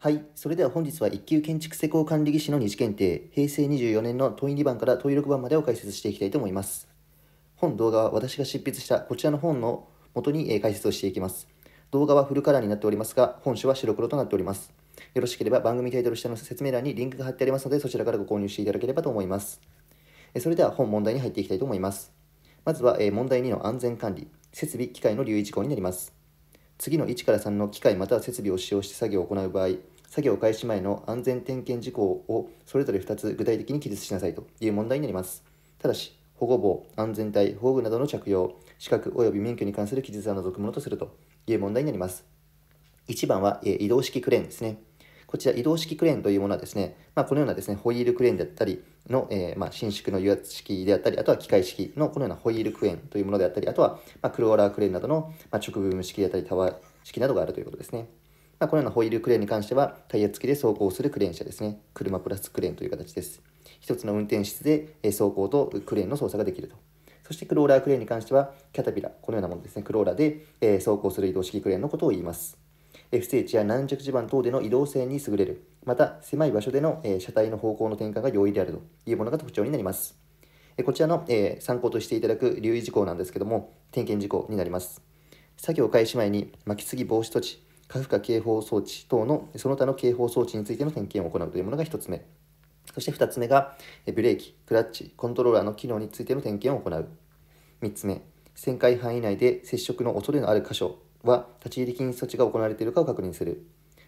はい。それでは本日は一級建築施工管理技師の二次検定、平成24年の問い2番から問い6番までを解説していきたいと思います。本動画は私が執筆したこちらの本の元に解説をしていきます。動画はフルカラーになっておりますが、本書は白黒となっております。よろしければ番組タイトル下の説明欄にリンクが貼ってありますので、そちらからご購入していただければと思います。それでは本問題に入っていきたいと思います。まずは問題2の安全管理、設備、機械の留意事項になります。次の1から3の機械または設備を使用して作業を行う場合、作業開始前の安全点検事項をそれぞれ2つ具体的に記述しなさいという問題になります。ただし、保護棒、安全帯、保護具などの着用、資格及び免許に関する記述は除くものとするという問題になります。1番は、え移動式クレーンですね。こちら移動式クレーンというものはですね、まあ、このようなですね、ホイールクレーンであったりの、えー、まあ、伸縮の油圧式であったり、あとは機械式のこのようなホイールクレーンというものであったり、あとは、まクローラークレーンなどの、ま直部ム式であったり、タワー式などがあるということですね。まあ、このようなホイールクレーンに関しては、タイヤ付きで走行するクレーン車ですね。車プラスクレーンという形です。1つの運転室で走行とクレーンの操作ができると。そしてクローラークレーンに関しては、キャタピラ、このようなものですね、クローラーで走行する移動式クレーンのことを言います。F H. テや軟弱地盤等での移動性に優れる。また、狭い場所での、え車体の方向の転換が容易であるというものが特徴になります。えこちらの、え参考としていただく留意事項なんですけども、点検事項になります。作業開始前に巻きすぎ防止措置、過負荷警報装置等のその他の警報装置についての点検を行うというものが1つ目。そして2つ目が、ブレーキ、クラッチ、コントローラーの機能についての点検を行う。3つ目、旋回範囲内で接触の恐れのある箇所は立ち入り禁止措置が行われているかを確認する。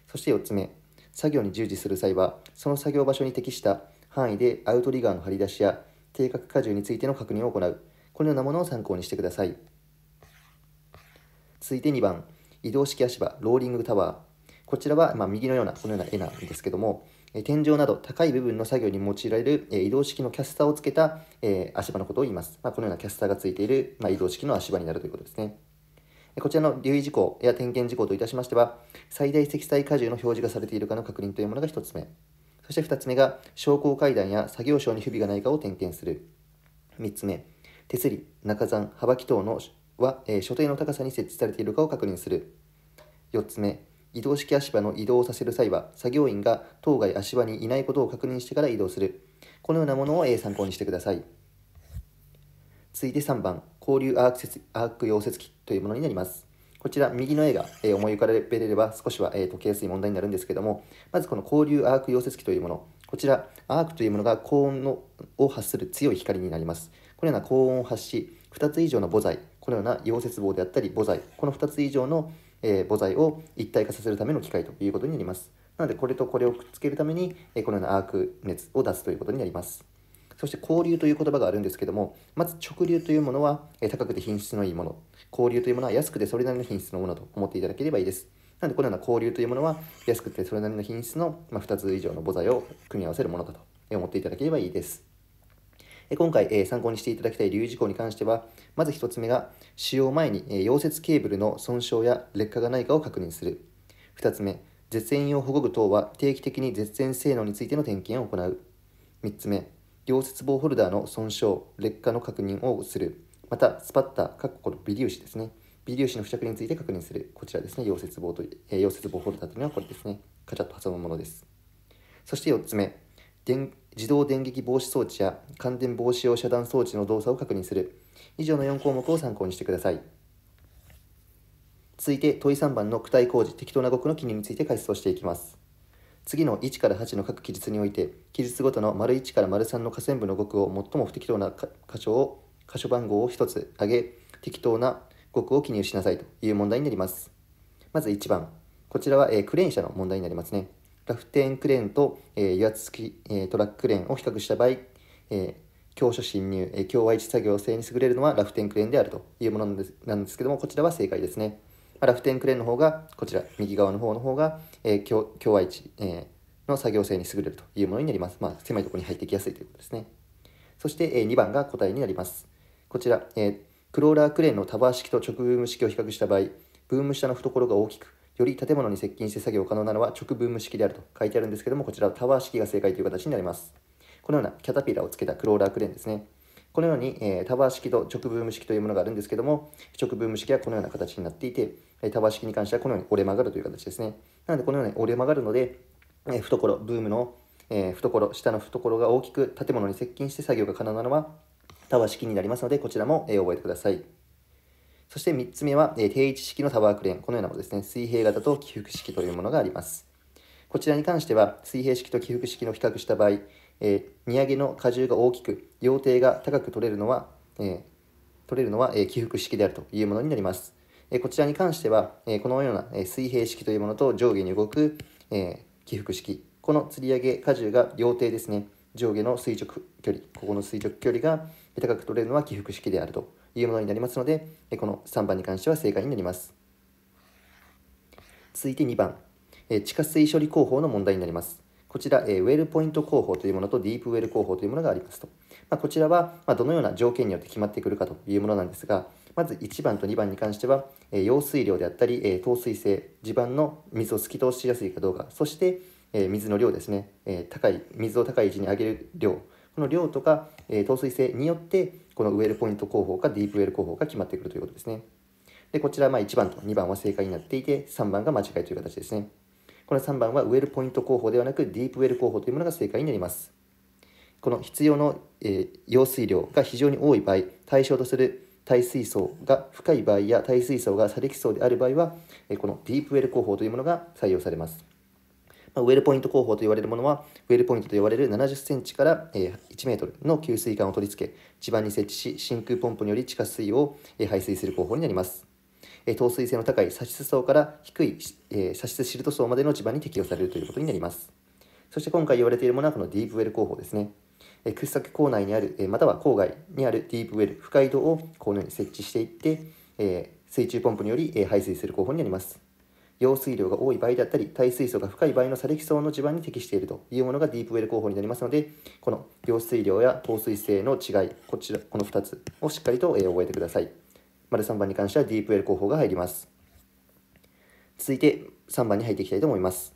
そして4つ目、作業に従事する際は、その作業場所に適した範囲でアウトリガーの張り出しや定格荷重についての確認を行う。このようなものを参考にしてください。続いて2番、移動式足場、ローリングタワー。こちらは、ま右のような、このような絵なんですけども、天井など高い部分の作業に用いられる移動式のキャスターをつけた足場のことを言います。まあ、このようなキャスターがついている、ま移動式の足場になるということですね。こちらの留意事項や点検事項といたしましては、最大積載荷重の表示がされているかの確認というものが1つ目。そして2つ目が、昇降階段や作業床に不備がないかを点検する。3つ目、手すり、中山、幅木等のは、えー、所定の高さに設置されているかを確認する。4つ目、移動式足場の移動をさせる際は、作業員が当該足場にいないことを確認してから移動する。このようなものを、えー、参考にしてください。次いで3番、交流アークアーク溶接機というものになります。こちら、右の絵が、えー、思い浮かべれれば少しは、えー、解けやすい問題になるんですけども、まずこの交流アーク溶接機というもの、こちら、アークというものが高温のを発する強い光になります。このような高温を発し、2つ以上の母材、このような溶接棒であったり母材、この2つ以上の、えー、母材を一体化させるための機械ということになります。なので、これとこれをくっつけるために、えー、このようなアーク熱を出すということになります。そして交流という言葉があるんですけども、まず直流というものは、え高くて品質のいいもの、交流というものは安くてそれなりの品質のものと思っていただければいいです。なので、このような交流というものは、安くてそれなりの品質の、ま2つ以上の母材を組み合わせるものだと思っていただければいいです。今回参考にしていただきたい留意事項に関しては、まず1つ目が、使用前に溶接ケーブルの損傷や劣化がないかを確認する。2つ目、絶縁用保護具等は定期的に絶縁性能についての点検を行う。3つ目、溶接棒ホルダーの損傷、劣化の確認をする。また、スパッタ、かっこの微粒子ですね。微粒子の付着について確認する。こちらですね、溶接棒と、えー、溶接棒ホルダーというのはこれですね。カチャッと挟むものです。そして4つ目、電自動電撃防止装置や感電防止用遮断装置の動作を確認する。以上の4項目を参考にしてください。続いて問い3番の躯体工事適当な語句の記入について解説をしていきます。次の1から8の各記述において、記述ごとの丸1から丸3の下線部の語句を最も不適当な箇所を、箇所番号を1つ上げ、適当な語句を記入しなさいという問題になります。まず1番。こちらは、えー、クレーン車の問題になりますね。ラフテンクレーンと、えー、油圧付き、えー、トラッククレーンを比較した場合、えー、強所侵入、えー、強配置作業性に優れるのはラフテンクレーンであるというものなんですけども、こちらは正解ですね。楽天クレーンの方が、こちら、右側の方の方が、えー、地えの作業性に優れるというものになります。まあ、狭いところに入ってきやすいということですね。そして、え2番が答えになります。こちら、えクローラークレーンのタワー式と直ブーム式を比較した場合、ブーム下の懐が大きく、より建物に接近して作業可能なのは直ブーム式であると書いてあるんですけども、こちらはタワー式が正解という形になります。このようなキャタピラーをつけたクローラークレーンですね。このように、えー、タワー式と直ブーム式というものがあるんですけども、直ブーム式はこのような形になっていて、タワー式に関してはこのように折れ曲がるという形ですね。なので、このように折れ曲がるので、えー、懐、ブームの、えー、懐、下の懐が大きく建物に接近して作業が可能なのは、タワー式になりますので、こちらも、えー、覚えてください。そして3つ目は、え定位置式のタワークレーン。このようなものですね。水平型と起伏式というものがあります。こちらに関しては、水平式と起伏式の比較した場合、えー、荷上げの荷重が大きく、料亭が高く取れるのは、えー、取れるのは、えー、起伏式であるというものになります。えこちらに関しては、えこのような、え水平式というものと上下に動く、え起伏式、この吊り上げ荷重が料亭ですね、上下の垂直距離、ここの垂直距離が高く取れるのは起伏式であるというものになりますので、この3番に関しては正解になります。続いて2番、地下水処理工法の問題になります。こちら、えウェルポイント工法というものとディープウェル工法というものがありますと。まあ、こちらは、まどのような条件によって決まってくるかというものなんですが、まず1番と2番に関しては、え用水量であったり、え透水性、地盤の水を透き通しやすいかどうか、そして、え水の量ですね、え高い、水を高い位置に上げる量、この量とか、え透水性によって、このウェルポイント工法かディープウェル工法が決まってくるということですね。で、こちら、は1番と2番は正解になっていて、3番が間違いという形ですね。この3番はウェルポイント工法ではなくディープウェル工法というものが正解になります。この必要の、えー、用水量が非常に多い場合、対象とする耐水層が深い場合や耐水層が砂礫層である場合は、えー、このディープウェル工法というものが採用されます。まあ、ウェルポイント工法と言われるものは、ウェルポイントと言われる70センチから、えー、1メートルの給水管を取り付け、地盤に設置し、真空ポンプにより地下水を、えー、排水する工法になります。透水性の高いサシ層から低いサシスシルト層までの地盤に適用されるということになります。そして今回言われているものはこのディープウェル工法ですね。掘削構内にある、または郊外にあるディープウェル、深井戸をこのように設置していって、水中ポンプにより排水する工法になります。用水量が多い場合だったり、耐水層が深い場合の砂礫層の地盤に適しているというものがディープウェル工法になりますので、この用水量や透水性の違い、こちら、この2つをしっかりと覚えてください。丸3番に関してはディープウェル候補が入ります。続いて3番に入っていきたいと思います。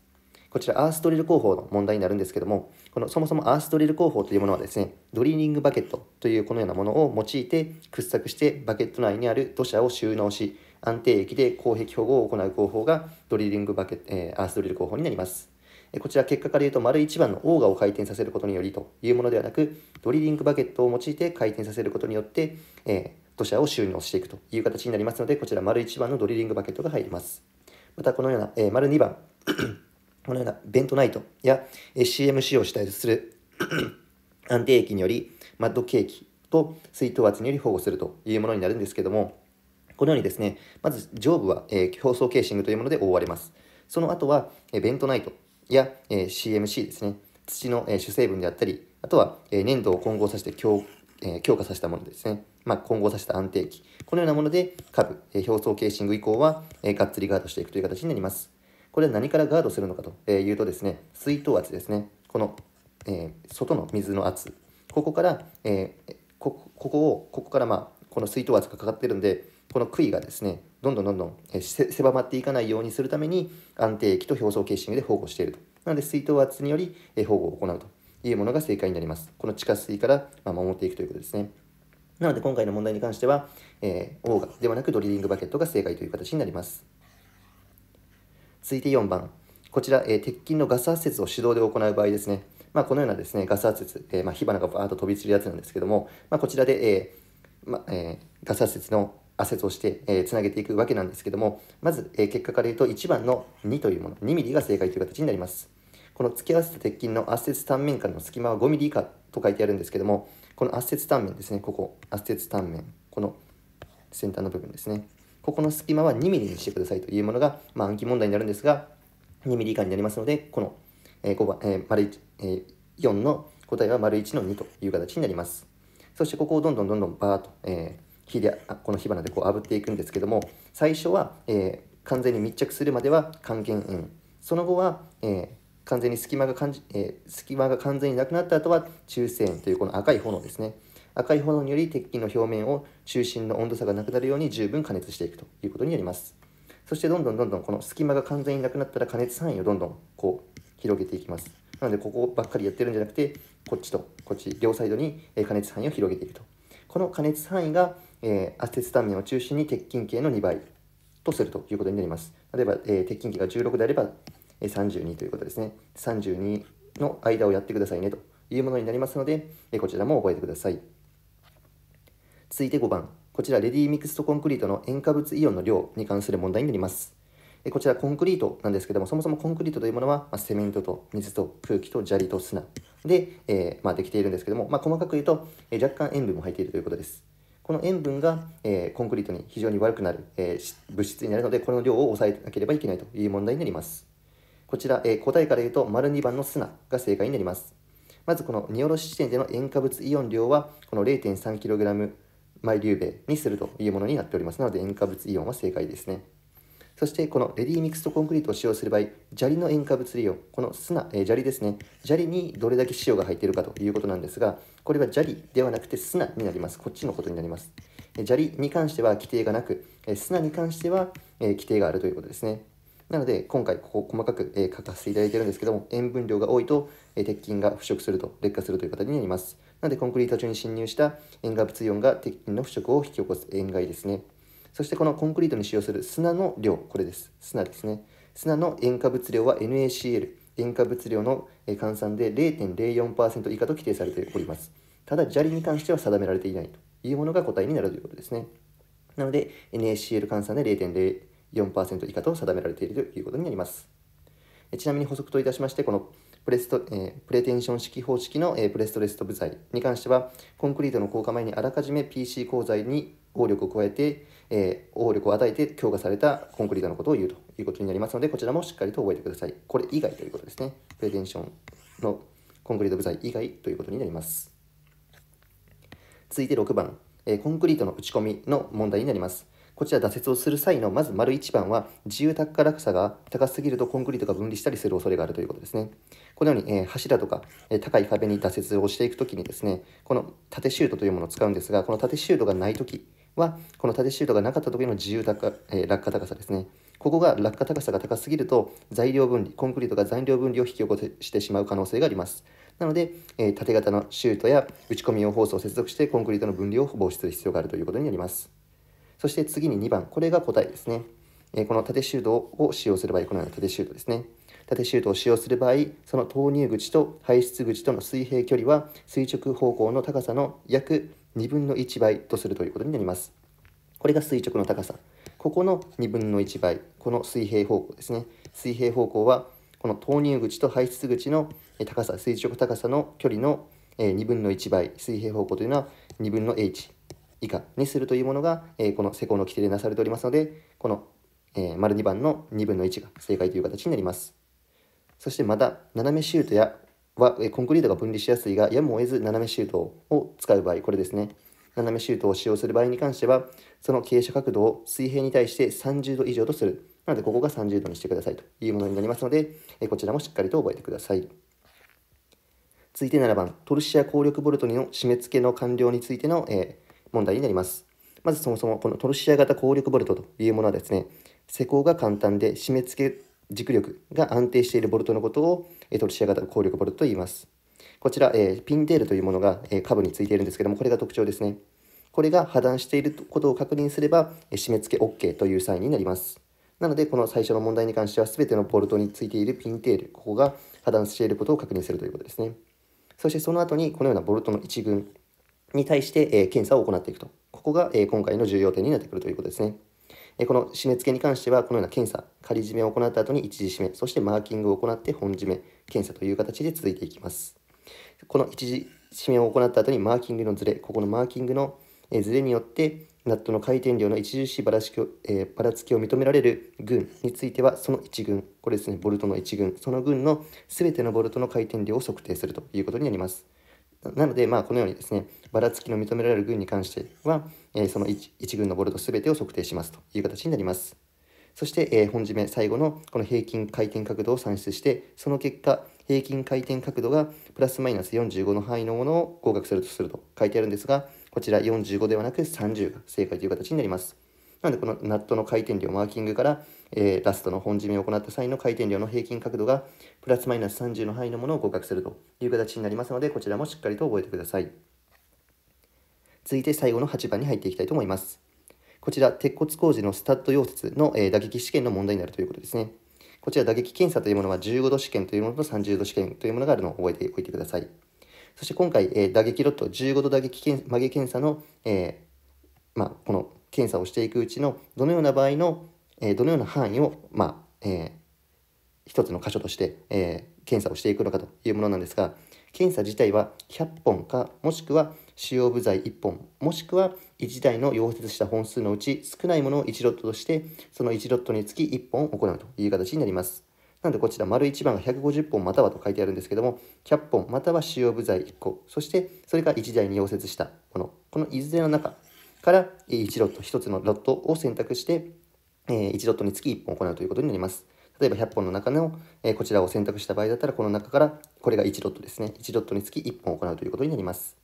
こちら、アースドリル工法の問題になるんですけども、このそもそもアースドリル工法というものはですね、ドリーニングバケットというこのようなものを用いて掘削してバケット内にある土砂を収納し、安定液で攻壁保護を行う工法がドリーリングバケット、えー、アースドリル工法になります。こちら結果から言うと、丸1番のオーガを回転させることによりというものではなく、ドリーニングバケットを用いて回転させることによって、えー土砂を収納していくという形になりますので、こちら丸1番のドリリングバケットが入ります。またこのような、えー、丸2番 このようなベントナイトや、えー、CM 使用したりする 安定液によりマッドケーキと水筒圧により保護するというものになるんですけども、このようにですね、まず上部は、えー、表層ケーシングというもので覆われます。その後は、えー、ベントナイトや、えー、CMC ですね、土の、えー、主成分であったり、あとは、えー、粘土を混合させて強,、えー、強化させたものですね。まあ、混合させた安定期。このようなもので、株、えー、表層ケーシング以降は、えー、がっつりガードしていくという形になります。これは何からガードするのかというとですね、水筒圧ですね。この、えー、外の水の圧。ここから、えー、こここを、ここから、まあ、この水筒圧がかかってるんで、この杭がですね、どんどんどんどん、えー、狭まっていかないようにするために、安定期と表層ケーシングで保護していると。なので、水筒圧により、えー、保護を行うというものが正解になります。この地下水から、まあ、守っていくということですね。なので今回の問題に関しては、えー、オーガではなくドリリングバケットが正解という形になります。続いて4番。こちら、えー、鉄筋のガス圧接を手動で行う場合ですね。まあ、このようなですね、ガス圧接、えー、まあ、火花がバーッと飛び散るやつなんですけども、まあ、こちらで、えー、まえガス圧接の圧接をして、えー、つなげていくわけなんですけども、まず、え結果から言うと1番の2というもの、2 m m が正解という形になります。この付け合わせた鉄筋の圧接単面からの隙間は5 m m 以下と書いてあるんですけども、この圧接断面ですね、ここ、圧接断面、この先端の部分ですね。ここの隙間は 2mm にしてくださいというものが、まあ、暗記問題になるんですが、2mm 以下になりますので、この、えー5番えー丸1えー、4の答えは丸1の2という形になります。そしてここをどんどんどんどんバーっと、えー、火であこの火花でこう炙っていくんですけども、最初は、えー、完全に密着するまでは還元円、その後は、えー完全に隙間が感じ、えー、隙間が完全になくなった後は中性炎というこの赤い炎ですね。赤い炎により鉄筋の表面を中心の温度差がなくなるように十分加熱していくということになります。そしてどんどんどんどんこの隙間が完全になくなったら加熱範囲をどんどんこう広げていきます。なのでここばっかりやってるんじゃなくてこっちとこっち両サイドに加熱範囲を広げていくと。この加熱範囲が、えー、ア面スタンを中心に鉄筋系の2倍とするということになります。例えば、えー、鉄筋系が16であれば32ということですね。32の間をやってくださいねというものになりますので、こちらも覚えてください。続いて5番。こちら、レディミクストコンクリートの塩化物イオンの量に関する問題になります。こちら、コンクリートなんですけども、そもそもコンクリートというものは、まセメントと水と空気と砂利と砂で、えまできているんですけども、ま細かく言うと、え若干塩分も入っているということです。この塩分が、えコンクリートに非常に悪くなる、え物質になるので、この量を抑えなければいけないという問題になります。こちら、えー、答えから言うと、丸2番の砂が正解になります。まずこの荷下ろし地点での塩化物イオン量は、この 0.3kg 毎粒米にするというものになっておりますので、塩化物イオンは正解ですね。そして、このレディミクストコンクリートを使用する場合、砂利の塩化物利用、この砂、えー、砂利ですね、砂利にどれだけ塩が入っているかということなんですが、これは砂利ではなくて砂になります。こっちのことになります。え砂利に関しては規定がなく、え砂に関しては、え規定があるということですね。なので、今回ここ細かく、え書かせていただいてるんですけども、塩分量が多いと、え鉄筋が腐食すると、劣化するという形になります。なので、コンクリート中に侵入した塩化物イオンが鉄筋の腐食を引き起こす塩害ですね。そして、このコンクリートに使用する砂の量、これです。砂ですね。砂の塩化物量は NaCl、塩化物量の換算で0.04%以下と規定されております。ただ、砂利に関しては定められていないというものが答えになるということですね。なので、NaCl 換算で0.0 4%以下と定められているということになります。ちなみに補足といたしまして、このプレスト、えプレテンション式方式の、えプレストレスト部材に関しては、コンクリートの硬化前にあらかじめ PC 鋼材に応力を加えて、えー、応力を与えて強化されたコンクリートのことを言うということになりますので、こちらもしっかりと覚えてください。これ以外ということですね。プレテンションのコンクリート部材以外ということになります。続いて6番、えコンクリートの打ち込みの問題になります。こちら打折をする際のまず丸1番は自由高落差が高すぎるとコンクリートが分離したりする恐れがあるということですね。このように、柱とか、高い壁に打折をしていくときにですね、この縦シュートというものを使うんですが、この縦シュートがないときは、この縦シュートがなかったときの自由高、落下高さですね。ここが落下高さが高すぎると材料分離、コンクリートが材料分離を引き起こしてしまう可能性があります。なので、えー、縦型のシュートや打ち込み用ホースを接続してコンクリートの分離を防止する必要があるということになります。そして次に2番、これが答えですね。えこの縦シュートを使用する場合、このような縦シュートですね。縦シュートを使用する場合、その投入口と排出口との水平距離は垂直方向の高さの約2分の1倍とするということになります。これが垂直の高さ。ここの2分の1倍、この水平方向ですね。水平方向は、この投入口と排出口の高さ、垂直高さの距離の2分の1倍、水平方向というのは2分の h 以下にするというものが、えー、この施工の規定でなされておりますので、この、えー、丸2番の2分の1が正解という形になります。そしてまた、斜めシュートやは、えコンクリートが分離しやすいが、やむを得ず斜めシュートを使う場合、これですね。斜めシュートを使用する場合に関しては、その傾斜角度を水平に対して30度以上とする。なので、ここが30度にしてくださいというものになりますので、えこちらもしっかりと覚えてください。続いて7番、トルシア効力ボルトにの締め付けの完了についての、えー問題になります。まずそもそもこのトルシア型効力ボルトというものはですね、施工が簡単で締め付け軸力が安定しているボルトのことをトルシア型効力ボルトと言います。こちら、えー、ピンテールというものが、えー、下部についているんですけども、これが特徴ですね。これが破断していることを確認すれば、えー、締め付け OK というサインになります。なので、この最初の問題に関しては、全てのボルトについているピンテール、ここが破断していることを確認するということですね。そしてその後に、このようなボルトの1群、に対して、え検査を行っていくと。ここが、え今回の重要点になってくるということですね。えこの締め付けに関しては、このような検査、仮締めを行った後に一時締め、そしてマーキングを行って本締め、検査という形で続いていきます。この一時締めを行った後にマーキングのズレ、ここのマーキングのズレによって、ナットの回転量の著しいばらしき、えばらつきを認められる群については、その1群、これですね、ボルトの1群、その群の全てのボルトの回転量を測定するということになります。なので、まあ、このようにですね、ばらつきの認められる群に関しては、えー、その 1, 1群のボルト全てを測定しますという形になります。そして、えー、本締め最後のこの平均回転角度を算出して、その結果、平均回転角度がプラスマイナス45の範囲のものを合格するとすると書いてあるんですが、こちら45ではなく30が正解という形になります。なので、このナットの回転量マーキングから、えー、ラストの本締めを行った際の回転量の平均角度がプラスマイナス30の範囲のものを合格するという形になりますのでこちらもしっかりと覚えてください続いて最後の8番に入っていきたいと思いますこちら鉄骨工事のスタッド溶接の、えー、打撃試験の問題になるということですねこちら打撃検査というものは15度試験というものと30度試験というものがあるのを覚えておいてくださいそして今回、えー、打撃ロット15度打撃検曲げ検査の、えーまあ、この検査をしていくうちのどのような場合のえー、どのような範囲を、まあ、えー、一つの箇所として、えー、検査をしていくのかというものなんですが、検査自体は100本か、もしくは使用部材1本、もしくは1台の溶接した本数のうち少ないものを1ロットとして、その1ロットにつき1本行うという形になります。なのでこちら、丸1番が150本またはと書いてあるんですけども、100本または使用部材1個、そしてそれが1台に溶接したもの、このいずれの中から1ロット、1つのロットを選択して、え1ドットにつき1本行うということになります。例えば100本の中の、えー、こちらを選択した場合だったら、この中から、これが1ドットですね。1ドットにつき1本行うということになります。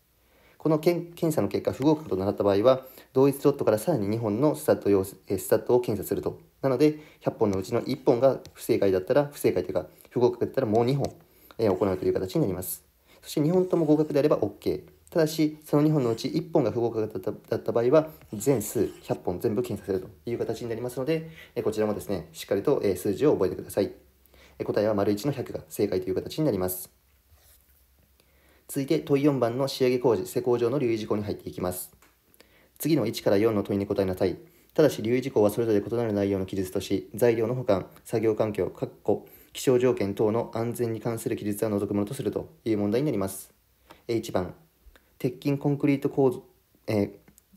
この検査の結果、不合格となった場合は、同一ドットからさらに2本のスタット用、えー、スタットを検査すると。なので、100本のうちの1本が不正解だったら、不正解というか、不合格だったらもう2本、えー、行うという形になります。そして2本とも合格であれば OK。ただし、その2本のうち1本が不合格だった場合は、全数100本全部検査するという形になりますので、こちらもですね、しっかりと数字を覚えてください。答えは丸1の100が正解という形になります。続いて問4番の仕上げ工事、施工上の留意事項に入っていきます。次の1から4の問いに答えなさい。ただし留意事項はそれぞれ異なる内容の記述とし、材料の保管、作業環境、確保気象条件等の安全に関する記述は除くものとするという問題になります。1番、鉄筋コンクリート構造、えー、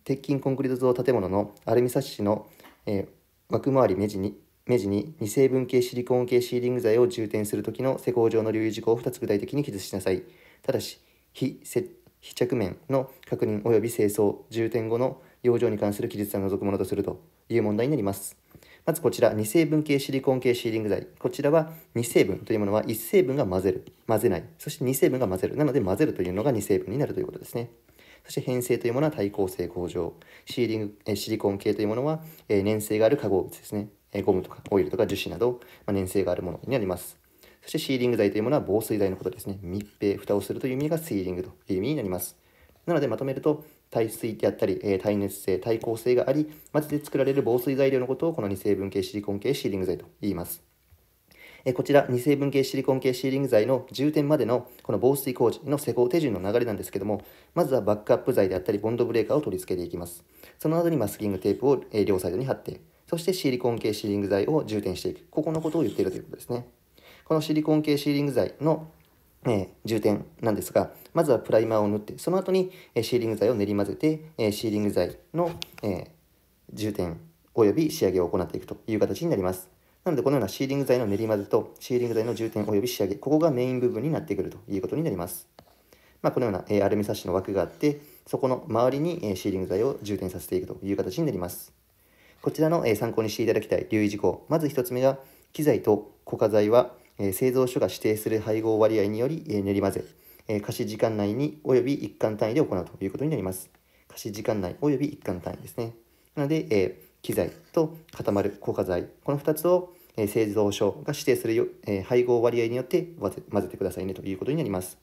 鉄筋コンクリート造建物のアルミサッシの、えー、枠周り目地に目地に未成分系シリコン系シーリング材を充填するときの施工上の留意事項を2つ具体的に記述しなさい。ただし、非非着面の確認及び清掃、充填後の養生に関する記述は除くものとするという問題になります。まずこちら、2成分系シリコン系シーリング剤。こちらは2成分というものは1成分が混ぜる、混ぜない。そして2成分が混ぜる。なので混ぜるというのが2成分になるということですね。そして変性というものは耐候性向上。シーリングシリコン系というものは、え粘性がある化合物ですね。えゴムとかオイルとか樹脂など、ま粘性があるものになります。そしてシーリング剤というものは防水剤のことですね。密閉、蓋をするという意味がシーリングという意味になります。なのでまとめると、耐水であったり、え耐熱性、耐硬性があり、町で作られる防水材料のことをこの2成分系シリコン系シーリング剤と言います。こちら、2成分系シリコン系シーリング剤の充填までのこの防水工事の施工手順の流れなんですけども、まずはバックアップ材であったり、ボンドブレーカーを取り付けていきます。その後にマスキングテープを両サイドに貼って、そしてシリコン系シーリング剤を充填していく。ここのことを言っているということですね。このシリコン系シーリング剤のえ充填なんですが、まずはプライマーを塗って、その後に、えシーリング剤を練り混ぜて、えシーリング剤の、え充填及び仕上げを行っていくという形になります。なので、このようなシーリング剤の練り混ぜと、シーリング剤の充填及び仕上げ、ここがメイン部分になってくるということになります。まあ、このような、えアルミサッシの枠があって、そこの周りに、えシーリング剤を充填させていくという形になります。こちらの、え参考にしていただきたい留意事項。まず1つ目が、機材と固化剤は、え製造所が指定する配合割合により、え練り混ぜ、えし時間内に及び一貫単位で行うということになります。貸し時間内及び一貫単位ですね。なので、え機材と固まる硬化剤、この2つを、え製造所が指定するよ、え配合割合によって混ぜてくださいねということになります。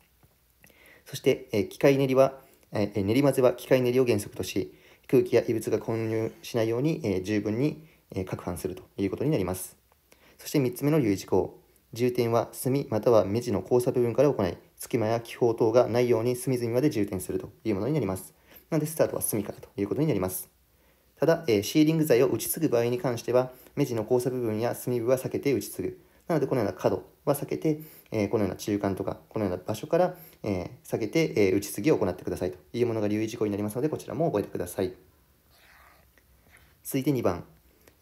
そして、え機械練りは、え練り混ぜは機械練りを原則とし、空気や異物が混入しないように、え十分に、え攪拌するということになります。そして3つ目の留意事項。重点は隅または目地の交差部分から行い、隙間や気泡等がないように隅々まで充填するというものになります。なので、スタートは隅からということになります。ただ、えー、シーリング材を打ち継ぐ場合に関しては、目地の交差部分や隅部は避けて打ち継ぐ。なので、このような角は避けて、えー、このような中間とか、このような場所から、えー、避けて、え打ち継ぎを行ってくださいというものが留意事項になりますので、こちらも覚えてください。続いて2番、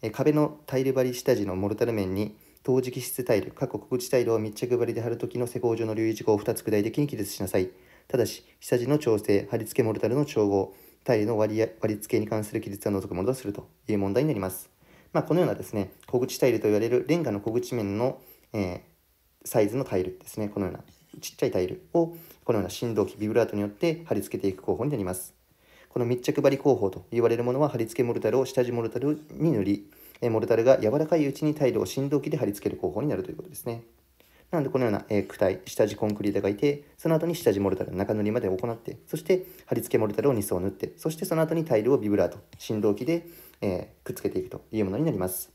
え壁のタイル張り下地のモルタル面に、陶磁器質タイル、過去告知タイルを密着針で貼るときの施工上の留意事項を2つ具体的に記述しなさい。ただし、下地の調整、貼り付けモルタルの調合、タイルの割合割り付けに関する記述は除くものとするという問題になります。まあ、このようなですね、小口タイルと言われるレンガの小口面の、えー、サイズのタイルですね、このようなちっちゃいタイルをこのような振動器、ビブラートによって貼り付けていく工法になります。この密着針工法と言われるものは貼り付けモルタルを下地モルタルに塗り、えモルタルが柔らかいうちにタイルを振動機で貼り付ける方法になるということですね。なので、このような、え躯体、下地コンクリートがいて、その後に下地モルタルの中塗りまで行って、そして貼り付けモルタルを2層塗って、そしてその後にタイルをビブラート、振動機で、えくっつけていくというものになります。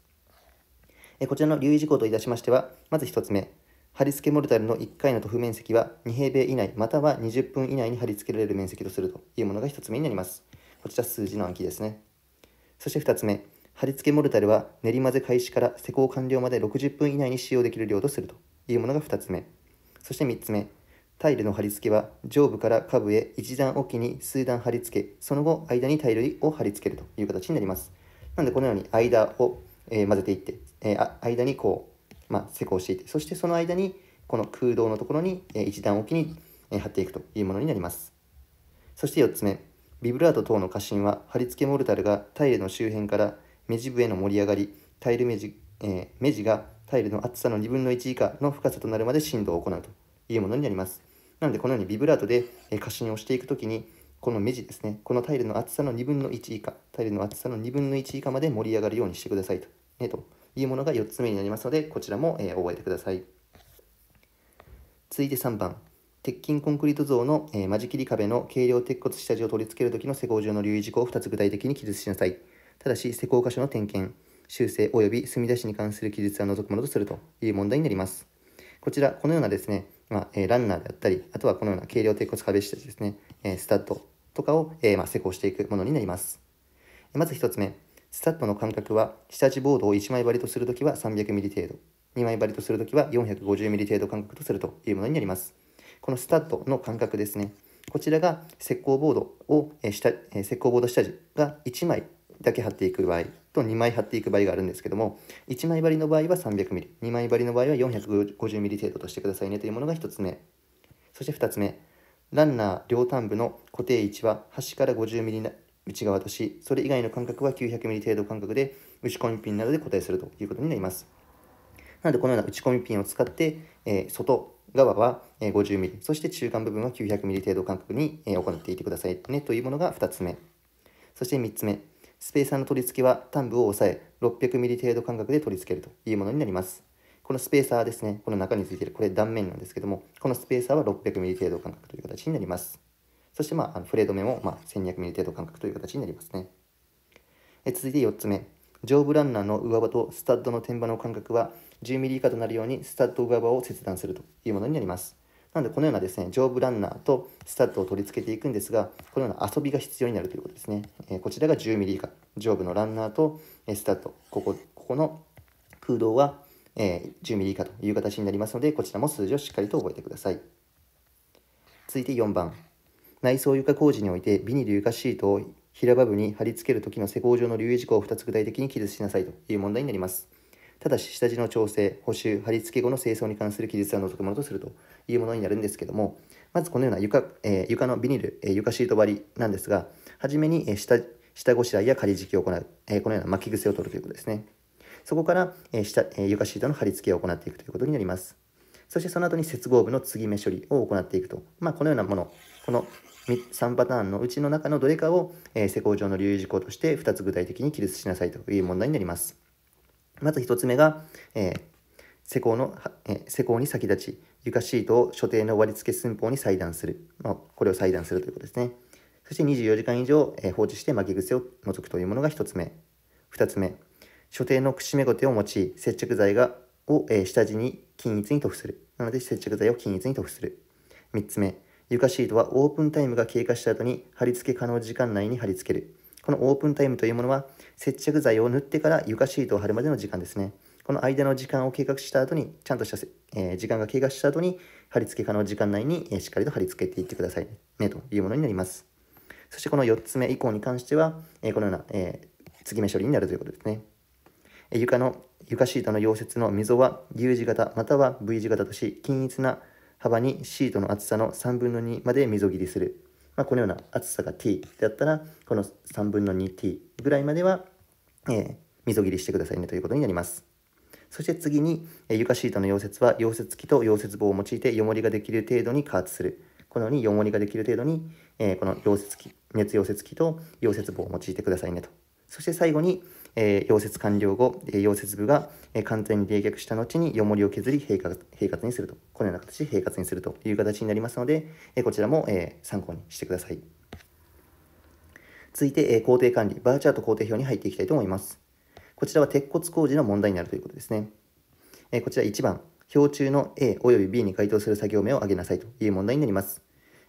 えこちらの留意事項といたしましては、まず1つ目、貼り付けモルタルの1回の塗布面積は2平米以内または20分以内に貼り付けられる面積とするというものが1つ目になります。こちら数字の暗記ですね。そして2つ目、貼り付けモルタルは練り混ぜ開始から施工完了まで60分以内に使用できる量とするというものが2つ目。そして3つ目。タイルの貼り付けは上部から下部へ1段おきに数段貼り付け、その後間にタイルを貼り付けるという形になります。なのでこのように間を、えー、混ぜていって、えー、間にこう、まあ、施工していって、そしてその間にこの空洞のところに、えー、1段おきに、えー、貼っていくというものになります。そして4つ目、ビブラート等の過信は貼り付けモルタルがタイルの周辺から目地部への盛り上がり、タイル目地,、えー、目地がタイルの厚さの2分の1以下の深さとなるまで振動を行うというものになります。なので、このようにビブラートで、え過信をしていくときに、この目地ですね、このタイルの厚さの2分の1以下、タイルの厚さの2分の1以下まで盛り上がるようにしてくださいと,、ね、というものが4つ目になりますので、こちらも、えー、覚えてください。続いて3番、鉄筋コンクリート像の、えー、間仕切り壁の軽量鉄骨下地を取り付けるときの施工上の留意事項を2つ具体的に記述しなさい。ただし、施工箇所の点検、修正及び墨出しに関する記述は除くものとするという問題になります。こちら、このようなですね、まあ、えランナーであったり、あとはこのような軽量鉄骨壁下ですね、えスタッドとかを、えまあ、施工していくものになります。まず1つ目、スタッドの間隔は、下地ボードを1枚張りとするときは 300mm 程度、2枚張りとするときは 450mm 程度間隔とするというものになります。このスタッドの間隔ですね、こちらが石膏ボードを、え下え石膏ボード下地が1枚だけ貼っていく場合と2枚貼っていく場合があるんですけども1枚りの場合は 300mm2 枚りの場合は 450mm 程度としてくださいねというものが1つ目そして2つ目ランナー両端部の固定位置は端から 50mm 内側としそれ以外の間隔は 900mm 程度間隔で打ち込みピンなどで固定するということになりますなのでこのような打ち込みピンを使って、えー、外側は 50mm そして中間部分は 900mm 程度間隔に行っていてくださいねというものが2つ目そして3つ目スペーサーの取り付けは端部を押さえ、6 0 0ミリ程度間隔で取り付けるというものになります。このスペーサーですね、この中についている、これ断面なんですけども、このスペーサーは6 0 0ミリ程度間隔という形になります。そして、まあ、フレード面も、ま1 2 0 0ミリ程度間隔という形になりますね。え続いて4つ目。上部ランナーの上場とスタッドの天板の間隔は1 0ミリ以下となるようにスタッド上場を切断するというものになります。なので、このようなですね、上部ランナーとスタッドを取り付けていくんですが、このような遊びが必要になるということですね。えこちらが 10mm 以下、上部のランナーとスタッド、ここ、ここの空洞は、え 10mm 以下という形になりますので、こちらも数字をしっかりと覚えてください。続いて4番。内装床工事においてビニル床シートを平場部に貼り付ける時の施工上の留意事項を2つ具体的に記述しなさいという問題になります。ただし下地の調整、補修、貼り付け後の清掃に関する記述は除くものとするというものになるんですけども、まずこのような床,、えー、床のビニール、えー、床シート張りなんですが、初めに、え下下ごしらえや仮敷きを行う、えー、このような巻き癖を取るということですね。そこから、えー下えー、床シートの貼り付けを行っていくということになります。そしてその後に接合部の継ぎ目処理を行っていくと、まあ、このようなもの、この3パターンのうちの中のどれかを、え施工上の留意事項として2つ具体的に記述しなさいという問題になります。まず1つ目が、えー、施工の、え施工に先立ち、床シートを所定の割り付け寸法に裁断する。まあ、これを裁断するということですね。そして24時間以上、え放置して巻き癖を除くというものが1つ目。2つ目、所定の串目ごてを用い、接着剤がを、え下地に均一に塗布する。なので接着剤を均一に塗布する。3つ目、床シートはオープンタイムが経過した後に貼り付け可能時間内に貼り付ける。このオープンタイムというものは、接着剤を塗ってから床シートを貼るまでの時間ですね。この間の時間を計画した後に、ちゃんとした、えー、時間が経過した後に、貼り付け可能時間内に、えー、しっかりと貼り付けていってくださいね、というものになります。そしてこの4つ目以降に関しては、えー、このような、え継ぎ目処理になるということですね。え床の、床シートの溶接の溝は U 字型または V 字型とし、均一な幅にシートの厚さの3分の2まで溝切りする。まあ、このような厚さが t だったら、この3分の 2t ぐらいまでは、えー、溝切りしてくださいねということになります。そして次に、えー、床シートの溶接は溶接機と溶接棒を用いて汚れができる程度に加圧する。このように汚れができる程度に、えー、この溶接機、熱溶接機と溶接棒を用いてくださいねと。そして最後に、えー、溶接完了後、えー、溶接部が、えー、完全に冷却した後に汚れを削り平滑平滑にすると。このような形で平滑にするという形になりますので、えこちらも、え参考にしてください。続いて、え工程管理、バーチャート工程表に入っていきたいと思います。こちらは鉄骨工事の問題になるということですね。えこちら1番、表中の A 及び B に該当する作業名を挙げなさいという問題になります。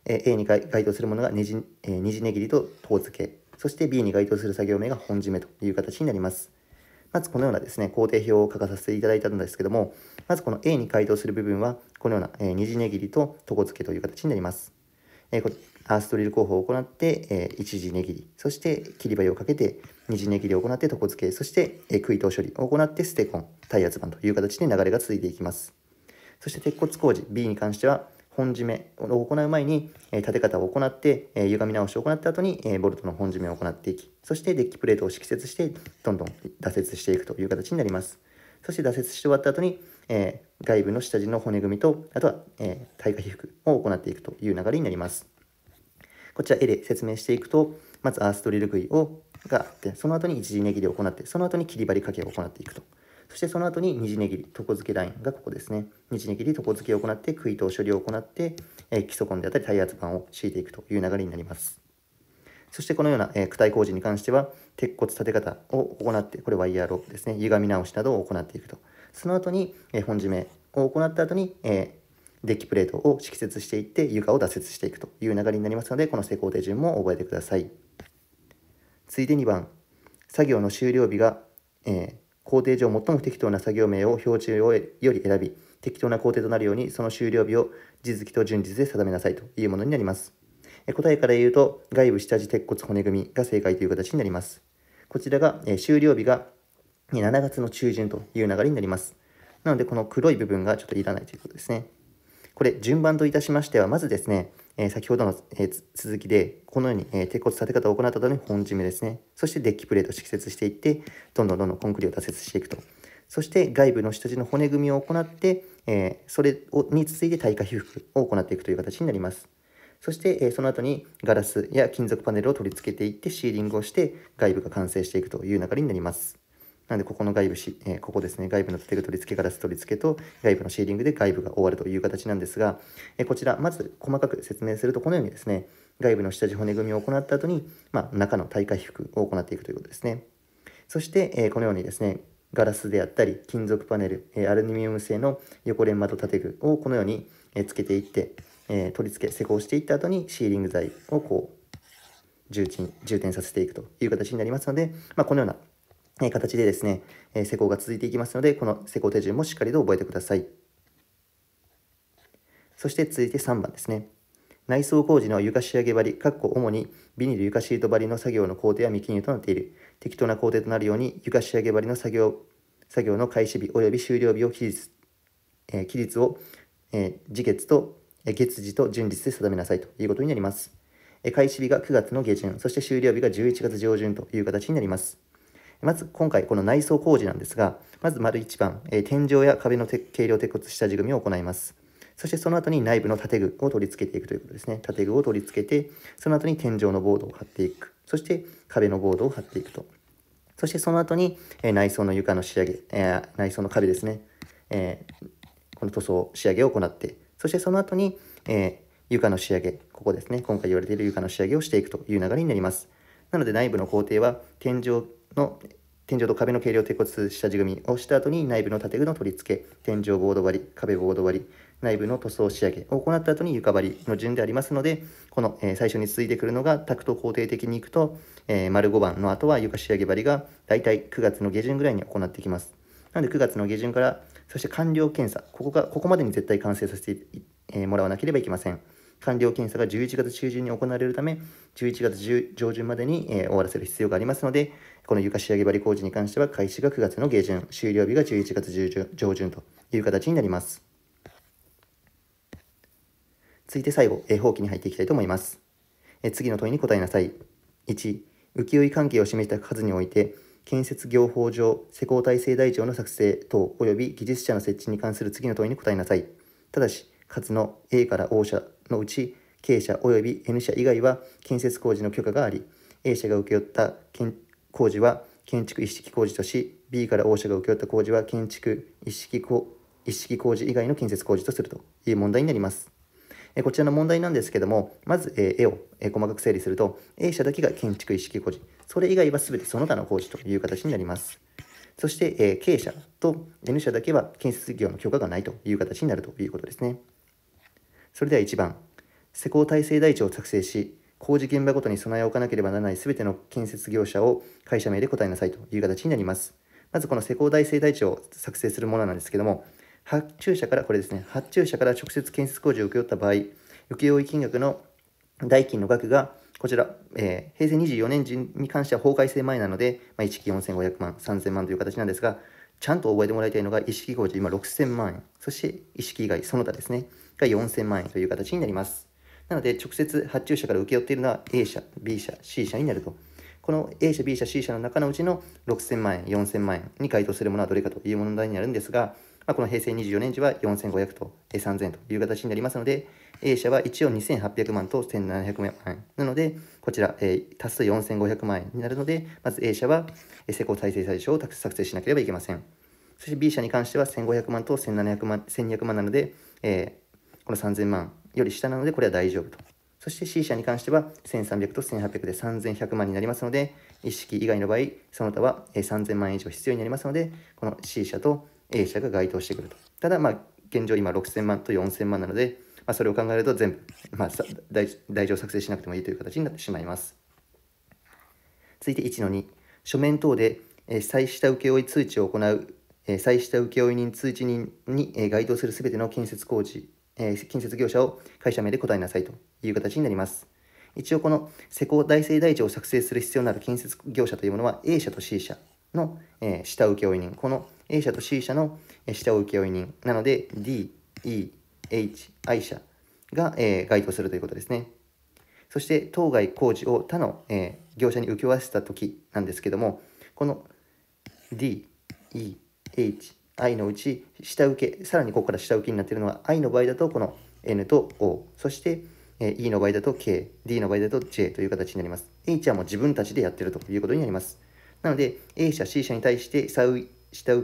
え A に該当するものがねじ,、えー、ねじねぎりと遠付け、そして B に該当する作業名が本締めという形になります。まずこのようなですね、工程表を書かさせていただいたんですけども、まずこの A に該当する部分は、このような、えー、ねじねぎりと床付けという形になります。えー、アーストリル工法を行って、えー、一次値切り、そして切り針をかけて二次値切りを行って床付け、そして、えー、食い等処理を行って捨て根、耐圧板という形で流れが続いていきます。そして鉄骨工事 B に関しては、本締めを行う前に、えー、立て方を行って、えー、歪み直しを行った後に、えー、ボルトの本締めを行っていき、そしてデッキプレートを敷設して、どんどん挫折していくという形になります。そして挫折して終わった後に、え外部の下地の骨組みと、あとは、えー、体下皮膚を行っていくという流れになります。こちら絵で説明していくと、まずアースドリル杭をがあって、その後に一時値切りを行って、その後に切り針掛けを行っていくと。そしてその後に二次値切り、床付けラインがここですね。二次値切り、床付けを行って、食いと処理を行って、えー、基礎根であったり耐圧板を敷いていくという流れになります。そしてこのような、えー、躯体工事に関しては、鉄骨立て方を行って、これワイヤーロープですね、歪み直しなどを行っていくと。その後に、え本締めを行った後に、えデッキプレートを敷設していって床を打設していくという流れになりますのでこの施工手順も覚えてくださいついで2番作業の終了日が、え工程上最も不適当な作業名を標をより選び適当な工程となるようにその終了日を地付きと順日で定めなさいというものになります答えから言うと外部下地鉄骨骨組みが正解という形になりますこちらが終了日が7月の中旬という流れになります。なので、この黒い部分がちょっといらないということですね。これ、順番といたしましては、まずですね、えー、先ほどの、えー、続きで、このように、えー、鉄骨立て方を行った後に本締めですね。そしてデッキプレートを敷設していって、どんどんどんどんコンクリを打設していくと。そして外部の下地の骨組みを行って、えそれをに続いて耐火被覆を行っていくという形になります。そして、えその後にガラスや金属パネルを取り付けていってシーリングをして外部が完成していくという流れになります。なんで、ここの外部し、えー、ここですね、外部の建具取り付け、ガラス取り付けと、外部のシーリングで外部が終わるという形なんですが、えー、こちら、まず細かく説明すると、このようにですね、外部の下地骨組みを行った後に、まあ、中の耐火被覆を行っていくということですね。そして、えー、このようにですね、ガラスであったり、金属パネル、えアルミニウム製の横連窓建具をこのように、え付けていって、え取り付け、施工していった後に、シーリング材をこう、重鎮、充填させていくという形になりますので、まあ、このような形でですね、え施工が続いていきますので、この施工手順もしっかりと覚えてください。そして続いて3番ですね。内装工事の床仕上げ張り、かっこ主にビニール床シート張りの作業の工程は未記入となっている。適当な工程となるように床仕上げ張りの作業、作業の開始日及び終了日を期日、えー、期日を、えー、時月と、えー、月次と順日で定めなさいということになります。え開始日が9月の下旬、そして終了日が11月上旬という形になります。まず今回この内装工事なんですが、まず丸1番、えー、天井や壁の軽量鉄骨下地組みを行います。そしてその後に内部の建具を取り付けていくということですね。建具を取り付けて、その後に天井のボードを貼っていく。そして壁のボードを貼っていくと。そしてその後に、えー、内装の床の仕上げ、えー、内装の壁ですね。えー、この塗装仕上げを行って、そしてその後に、え床の仕上げ、ここですね。今回言われている床の仕上げをしていくという流れになります。なので内部の工程は天井の天井と壁の軽量鉄骨下地組みをした後に内部の建具の取り付け、天井ボード割り、壁ボード割り、内部の塗装仕上げを行った後に床張りの順でありますので、この、え最初に続いてくるのがタクト工程的にいくと、え丸5番の後は床仕上げ張りが大体9月の下旬ぐらいに行ってきます。なので9月の下旬から、そして完了検査、ここがここまでに絶対完成させて、えもらわなければいけません。完了検査が11月中旬に行われるため、11月上旬までに、えー、終わらせる必要がありますので、この床仕上げ張り工事に関しては開始が9月の下旬、終了日が11月上旬という形になります。続いて最後、えー、法規に入っていきたいと思います。えー、次の問いに答えなさい。1、浮世絵関係を示した数において、建設業法上、施工体制台帳の作成等及び技術者の設置に関する次の問いに答えなさい。ただし、数の A から O 社のうち K 社及び N 社以外は建設工事の許可があり A 社が請け負った工事は建築一式工事とし B から O 社が請け負った工事は建築一式一式工事以外の建設工事とするという問題になります。こちらの問題なんですけども、まず絵を細かく整理すると、A 社だけが建築一式工事、それ以外は全てその他の工事という形になります。そして、K 社と N 社だけは建設業の許可がないという形になるということですね。それでは1番、施工体制台帳を作成し、工事現場ごとに備えを置かなければならない全ての建設業者を会社名で答えなさいという形になります。まずこの施工体制台帳を作成するものなんですけども、発注者から、これですね、発注者から直接建設工事を請け負った場合、請負金額の代金の額が、こちら、えー、平成24年に関しては法改正前なので、まあ、1期4500万、3000万という形なんですが、ちゃんと覚えてもらいたいのが、意識工事今6000万円。そして、意識以外、その他ですね、が4000万円という形になります。なので、直接発注者から請け負っているのは A 社、B 社、C 社になると。この A 社、B 社、C 社の中のうちの6000万円、4000万円に該当するものはどれかという問題になるんですが、まあ、この平成24年時は4500と3000という形になりますので、A 社は1億2800万と1700万円。なので、こちら、えー、足すと4500万円になるので、まず A 社は施工再生対象を作成しなければいけません。そして B 社に関しては1500万と1700万、1200万なので、えー、この3000万より下なので、これは大丈夫と。そして C 社に関しては1300と1800で3100万になりますので、一式以外の場合、その他は3000万円以上必要になりますので、この C 社と A 社が該当してくると。ただ、まあ、現状今6000万と4000万なので、まあ、それを考えると全部、まあ、台を作成しなくてもいいという形になってしまいます。続いて1の2、書面等で、えー、再下請負通知を行う、えー、再下請負人通知人に、えー、該当するすべての建設工事、えー、建設業者を会社名で答えなさいという形になります。一応この施工大成台帳を作成する必要のある建設業者というものは A 社と C 社の、えー、下請負人、この A 社と C 社の、え下請負人なので D、E、H、I 社が、えー、該当するということですね。そして、当該工事を他の、えー、業者に請け負わせたときなんですけども、この D、E、H、I のうち、下請け、さらにここから下請けになっているのは、I の場合だとこの N と O、そして、えー、E の場合だと K、D の場合だと J という形になります。H はもう自分たちでやっているということになります。なので、A 社、C 社に対して下請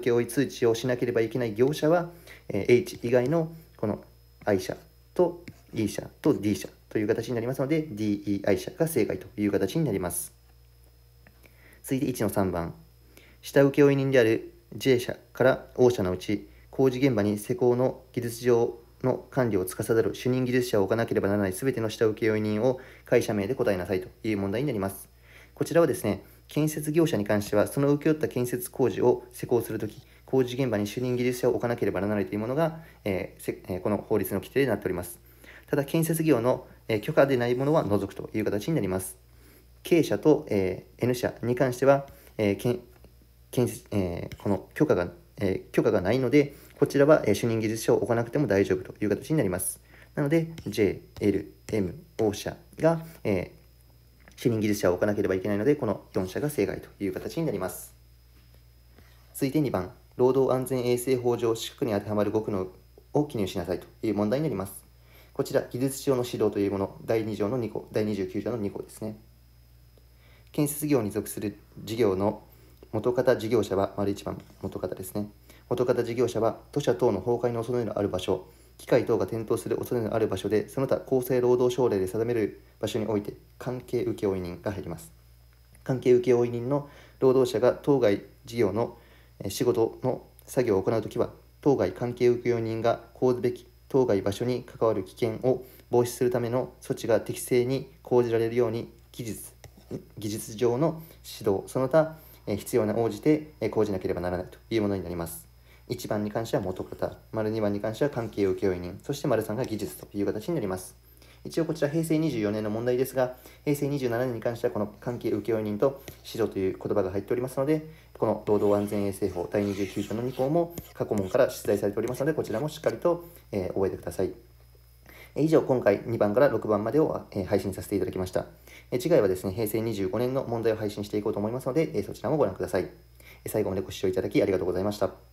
け負通知をしなければいけない業者は、えー、H 以外のこの I 社と E 社と D 社という形になりますので DEI 社が正解という形になります続いて1の3番下請負人である J 社から O 社のうち工事現場に施工の技術上の管理を司る主任技術者を置かなければならない全ての下請負人を会社名で答えなさいという問題になりますこちらはですね建設業者に関してはその請け負った建設工事を施工するとき工事現場に主任技術者を置かなければならないというものが、えー、この法律の規定になっております。ただ、建設業の許可でないものは除くという形になります。K 社と、え N 社に関しては、えーけんえー、この許可が、え許可がないので、こちらは、え主任技術者を置かなくても大丈夫という形になります。なので、J、L、M、O 社が、え主任技術者を置かなければいけないので、この4社が正解という形になります。続いて2番。労働安全衛生法上四区に当てはまる5区のを記入しなさいという問題になります。こちら、技術上の指導というもの、第2条の2項、第29条の2項ですね。建設業に属する事業の元方事業者は、丸1番、元方ですね。元方事業者は、土砂等の崩壊の恐れのある場所、機械等が転倒する恐れのある場所で、その他厚生労働省令で定める場所において、関係請負人が入ります。関係請負人の労働者が当該事業の仕事の作業を行うときは、当該関係請人が講ずべき当該場所に関わる危険を防止するための措置が適正に講じられるように技術技術上の指導その他必要な応じて講じなければならないというものになります1番に関しては元方丸2番に関しては関係請負人そして丸3が技術という形になります一応こちら平成24年の問題ですが、平成27年に関してはこの関係請負人と指導という言葉が入っておりますので、この労働安全衛生法第29条の2項も過去問から出題されておりますので、こちらもしっかりと、えー、覚えてください。以上、今回2番から6番までを配信させていただきました。次回はですね、平成25年の問題を配信していこうと思いますので、そちらもご覧ください。最後までご視聴いただきありがとうございました。